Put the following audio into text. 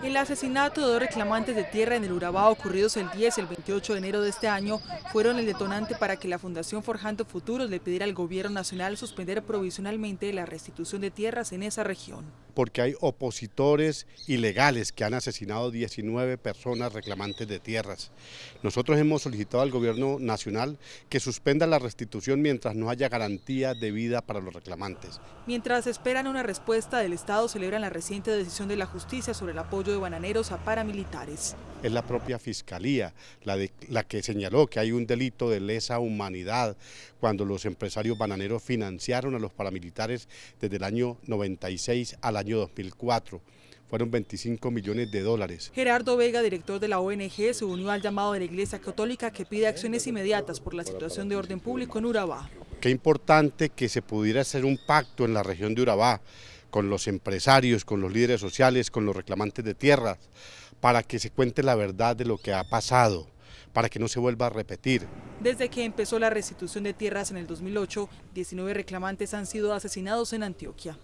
El asesinato de dos reclamantes de tierra en el Urabá ocurridos el 10 y el 28 de enero de este año fueron el detonante para que la Fundación Forjando Futuros le pidiera al gobierno nacional suspender provisionalmente la restitución de tierras en esa región. Porque hay opositores ilegales que han asesinado 19 personas reclamantes de tierras. Nosotros hemos solicitado al gobierno nacional que suspenda la restitución mientras no haya garantía de vida para los reclamantes. Mientras esperan una respuesta del Estado, celebran la reciente decisión de la justicia sobre el apoyo de bananeros a paramilitares. Es la propia fiscalía la, la que señaló que hay un delito de lesa humanidad cuando los empresarios bananeros financiaron a los paramilitares desde el año 96 al año 2004 fueron 25 millones de dólares. Gerardo Vega, director de la ONG, se unió al llamado de la Iglesia Católica que pide acciones inmediatas por la situación de orden público en Urabá. Qué importante que se pudiera hacer un pacto en la región de Urabá con los empresarios, con los líderes sociales, con los reclamantes de tierras, para que se cuente la verdad de lo que ha pasado, para que no se vuelva a repetir. Desde que empezó la restitución de tierras en el 2008, 19 reclamantes han sido asesinados en Antioquia.